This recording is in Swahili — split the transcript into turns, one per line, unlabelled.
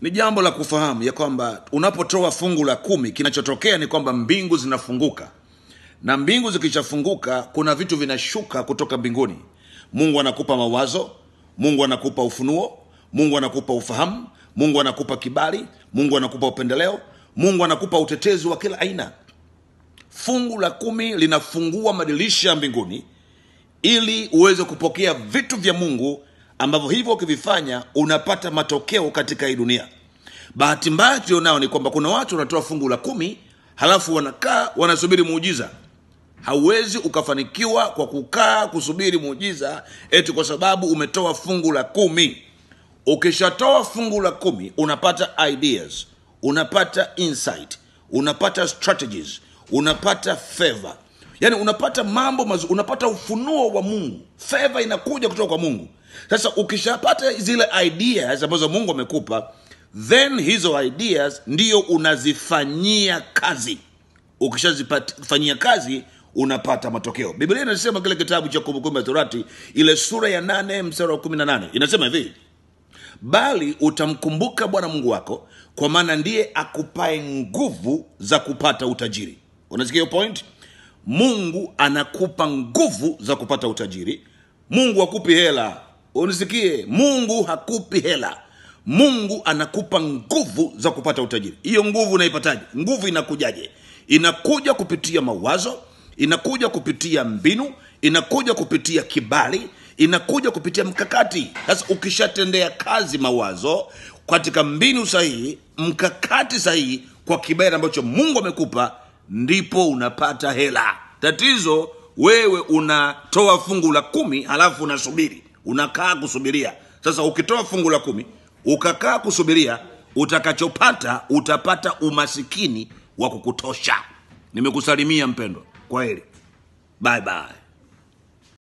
Ni jambo la kufahamu ya kwamba unapotoa fungu la kumi, kinachotokea ni kwamba mbingu zinafunguka, na mbingu zikishafunguka, kuna vitu vinashuka kutoka mbinguni. Mungu anakupa mawazo, Mungu anakupa ufunuo, Mungu anakupa ufahamu, Mungu anakupa kibali, Mungu anakupa upendeleo, Mungu anakupa utetezi wa kila aina. Fungu la kumi linafungua madirisha ya mbinguni ili uweze kupokea vitu vya Mungu ambavyo hivyo ukivifanya unapata matokeo katika hii dunia bahati mbaya tulionao ni kwamba kuna watu wanatoa fungu la kumi halafu wanakaa wanasubiri muujiza hauwezi ukafanikiwa kwa kukaa kusubiri muujiza eti kwa sababu umetoa fungu la kumi ukishatoa fungu la kumi unapata ideas unapata insight unapata strategies unapata favor yaani unapata mambo mazuri unapata ufunuo wa mungu fedha inakuja kutoka kwa mungu sasa ukishapata zile ideas ambazo mungu amekupa then hizo ideas ndio unazifanyia kazi ukishazifanyia kazi unapata matokeo biblia inasema kile kitabu cha kumbukumbu ya torati ile sura ya nane msara wa kumi na nane inasema hivi bali utamkumbuka bwana mungu wako kwa maana ndiye akupae nguvu za kupata utajiri unasikia hiyo point Mungu anakupa nguvu za kupata utajiri. Mungu hakupi hela, unisikie. Mungu hakupi hela, Mungu anakupa nguvu za kupata utajiri. Hiyo nguvu unaipataje? Nguvu inakujaje? Inakuja kupitia mawazo, inakuja kupitia mbinu, inakuja kupitia kibali, inakuja kupitia mkakati. Sasa ukishatendea kazi mawazo katika mbinu sahihi, mkakati sahihi, kwa kibali ambacho Mungu amekupa ndipo unapata hela. Tatizo wewe unatoa fungu la kumi halafu unasubiri, unakaa kusubiria. Sasa ukitoa fungu la kumi ukakaa kusubiria, utakachopata utapata umasikini wa kukutosha. Nimekusalimia mpendwa, kwa heli bye bye.